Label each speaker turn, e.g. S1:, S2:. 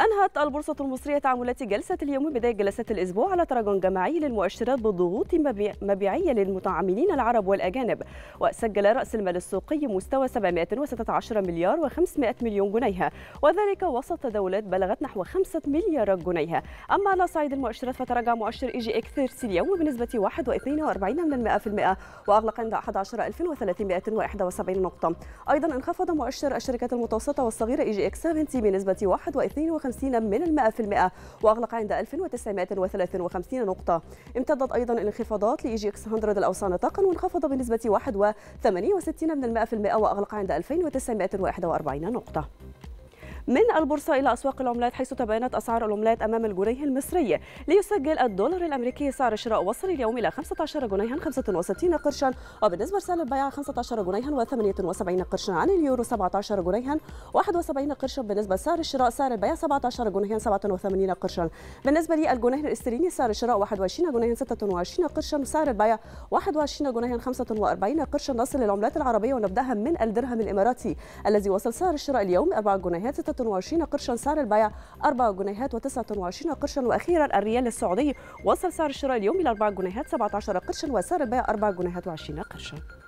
S1: أنهت البورصة المصرية تعاملات جلسة اليوم بداية جلسة الأسبوع على تراجع جماعي للمؤشرات بضغوط مبيعية للمتعاملين العرب والأجانب وسجل رأس المال السوقي مستوى 716 مليار و500 مليون جنيه وذلك وسط تداولات بلغت نحو 5 مليارات جنيه أما على صعيد المؤشرات فتراجع مؤشر إي جي إكس 30 اليوم بنسبة 1.42% وأغلق عند 11371 نقطة أيضا انخفض مؤشر الشركات المتوسطة والصغيرة إي جي إكس 70 بنسبة 1.52 55 من المئة في المئة وأغلق عند 1953 نقطة امتدت أيضا الانخفاضات لإي جي إكس 100 الأوسع طاقا وانخفض بنسبة 61 من المئة في المئة وأغلق عند 1941 نقطة من البورصة إلى أسواق العملات حيث تباينت أسعار العملات أمام الجنيه المصري ليسجل الدولار الأمريكي سعر شراء وصل اليوم إلى 15 جنيها 65 قرشا وبالنسبة لسعر البيع 15 جنيها و78 قرشا عن اليورو 17 جنيها 71 قرشا بالنسبة لسعر الشراء سعر البيع 17 جنيها 87 قرشا بالنسبة للجنيه الاسترليني سعر الشراء 21 جنيها 26 قرشا وسعر البيع 21 جنيها 45 قرشا نصل للعملات العربية ونبدأها من الدرهم الإماراتي الذي وصل سعر الشراء اليوم 4 جنيهات 26 قرشا سعر البيع 4 جنيهات و29 قرشا واخيرا الريال السعودي وصل سعر الشراء اليوم الى 4 جنيهات 17 قرشا وسعر البيع 4 جنيهات و20 قرشا